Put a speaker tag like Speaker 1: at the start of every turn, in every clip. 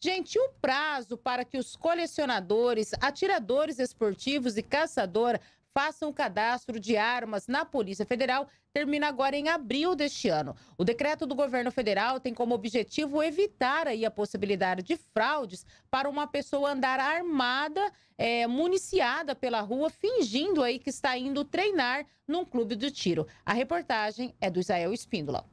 Speaker 1: Gente, o prazo para que os colecionadores, atiradores esportivos e caçador façam o cadastro de armas na Polícia Federal termina agora em abril deste ano. O decreto do governo federal tem como objetivo evitar aí a possibilidade de fraudes para uma pessoa andar armada, é, municiada pela rua, fingindo aí que está indo treinar num clube do tiro. A reportagem é do Israel Espíndola.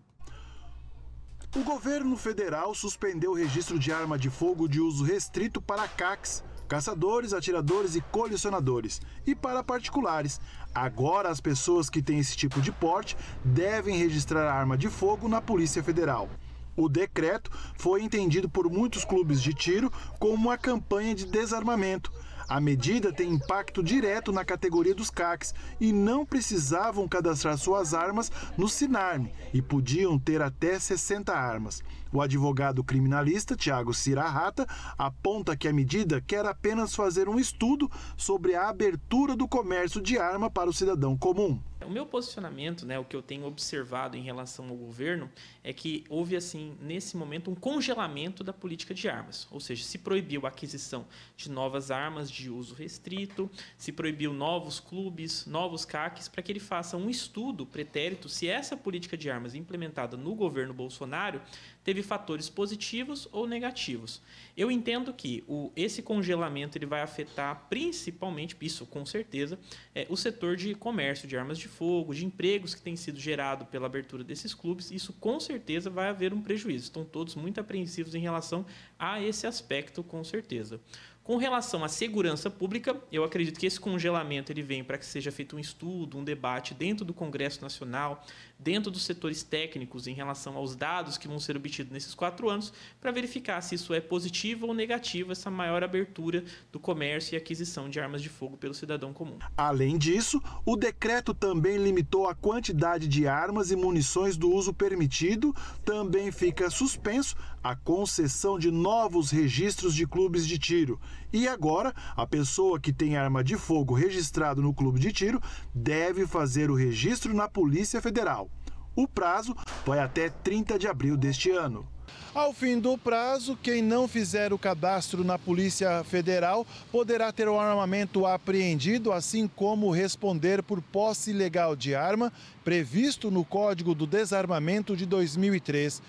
Speaker 2: O governo federal suspendeu o registro de arma de fogo de uso restrito para CACs, caçadores, atiradores e colecionadores, e para particulares. Agora, as pessoas que têm esse tipo de porte devem registrar a arma de fogo na Polícia Federal. O decreto foi entendido por muitos clubes de tiro como uma campanha de desarmamento. A medida tem impacto direto na categoria dos CACs e não precisavam cadastrar suas armas no Sinarme e podiam ter até 60 armas. O advogado criminalista Tiago Cirarrata aponta que a medida quer apenas fazer um estudo sobre a abertura do comércio de arma para o cidadão comum.
Speaker 1: O meu posicionamento, né, o que eu tenho observado em relação ao governo, é que houve, assim, nesse momento, um congelamento da política de armas. Ou seja, se proibiu a aquisição de novas armas de uso restrito, se proibiu novos clubes, novos CACs, para que ele faça um estudo pretérito se essa política de armas implementada no governo Bolsonaro teve fatores positivos ou negativos. Eu entendo que o, esse congelamento ele vai afetar principalmente, isso com certeza, é, o setor de comércio de armas de fogo, de empregos que tem sido gerado pela abertura desses clubes, isso com certeza vai haver um prejuízo. Estão todos muito apreensivos em relação a esse aspecto, com certeza. Com relação à segurança pública, eu acredito que esse congelamento ele vem para que seja feito um estudo, um debate dentro do Congresso Nacional, dentro dos setores técnicos em relação aos dados que vão ser obtidos nesses quatro anos, para verificar se isso é positivo ou negativo essa maior abertura do comércio e aquisição de armas de fogo pelo cidadão comum.
Speaker 2: Além disso, o decreto também limitou a quantidade de armas e munições do uso permitido. Também fica suspenso a concessão de novos registros de clubes de tiro. E agora, a pessoa que tem arma de fogo registrada no clube de tiro deve fazer o registro na Polícia Federal. O prazo vai até 30 de abril deste ano. Ao fim do prazo, quem não fizer o cadastro na Polícia Federal poderá ter o armamento apreendido, assim como responder por posse ilegal de arma, previsto no Código do Desarmamento de 2003.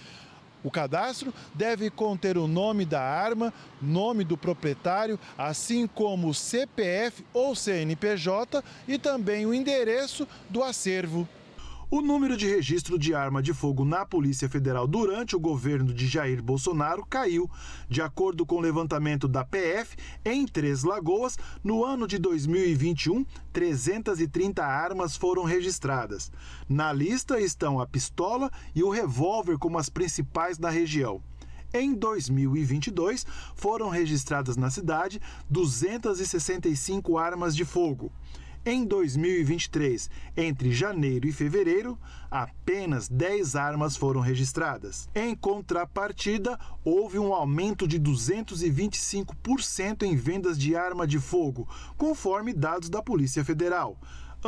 Speaker 2: O cadastro deve conter o nome da arma, nome do proprietário, assim como o CPF ou CNPJ e também o endereço do acervo. O número de registro de arma de fogo na Polícia Federal durante o governo de Jair Bolsonaro caiu, de acordo com o levantamento da PF, em Três Lagoas, no ano de 2021, 330 armas foram registradas. Na lista estão a pistola e o revólver como as principais da região. Em 2022, foram registradas na cidade 265 armas de fogo. Em 2023, entre janeiro e fevereiro, apenas 10 armas foram registradas. Em contrapartida, houve um aumento de 225% em vendas de arma de fogo, conforme dados da Polícia Federal.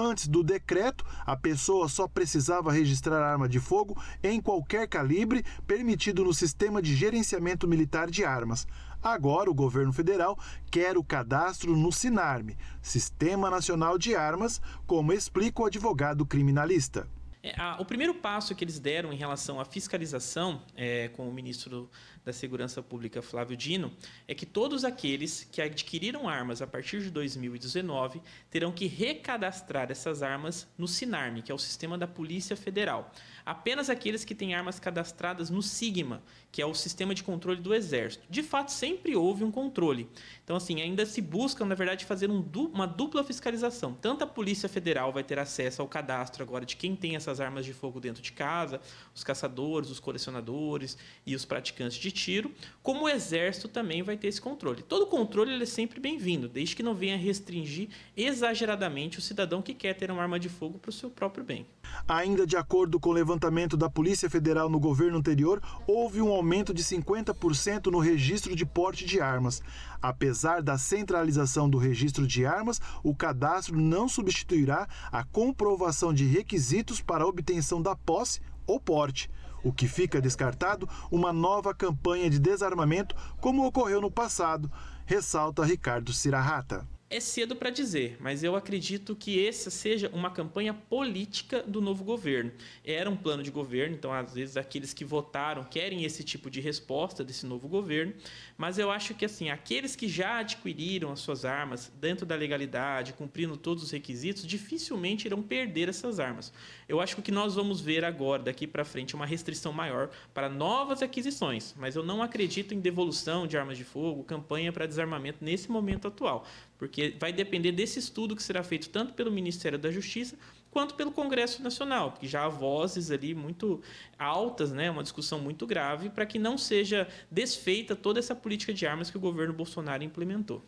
Speaker 2: Antes do decreto, a pessoa só precisava registrar arma de fogo em qualquer calibre permitido no sistema de gerenciamento militar de armas. Agora, o governo federal quer o cadastro no SINARME, Sistema Nacional de Armas, como explica o advogado criminalista.
Speaker 1: É, o primeiro passo que eles deram em relação à fiscalização, é, com o ministro da Segurança Pública, Flávio Dino, é que todos aqueles que adquiriram armas a partir de 2019 terão que recadastrar essas armas no Sinarme, que é o sistema da Polícia Federal. Apenas aqueles que têm armas cadastradas no SIGMA, que é o sistema de controle do Exército. De fato, sempre houve um controle. Então, assim, ainda se buscam, na verdade, fazer um du uma dupla fiscalização. Tanto a Polícia Federal vai ter acesso ao cadastro agora de quem tem essa essas armas de fogo dentro de casa, os caçadores, os colecionadores e os praticantes de tiro, como o exército também vai ter esse controle. Todo controle é sempre bem-vindo, desde que não venha restringir exageradamente o cidadão que quer ter uma arma de fogo para o seu próprio bem.
Speaker 2: Ainda de acordo com o levantamento da Polícia Federal no governo anterior, houve um aumento de 50% no registro de porte de armas. Apesar da centralização do registro de armas, o cadastro não substituirá a comprovação de requisitos para para a obtenção da posse ou porte. O que fica descartado, uma nova campanha de desarmamento, como ocorreu no passado, ressalta Ricardo Cirarrata
Speaker 1: é cedo para dizer, mas eu acredito que essa seja uma campanha política do novo governo. Era um plano de governo, então às vezes aqueles que votaram querem esse tipo de resposta desse novo governo, mas eu acho que assim, aqueles que já adquiriram as suas armas dentro da legalidade, cumprindo todos os requisitos, dificilmente irão perder essas armas. Eu acho que o que nós vamos ver agora daqui para frente é uma restrição maior para novas aquisições, mas eu não acredito em devolução de armas de fogo, campanha para desarmamento nesse momento atual porque vai depender desse estudo que será feito tanto pelo Ministério da Justiça quanto pelo Congresso Nacional, porque já há vozes ali muito altas, né, uma discussão muito grave para que não seja desfeita toda essa política de armas que o governo Bolsonaro implementou.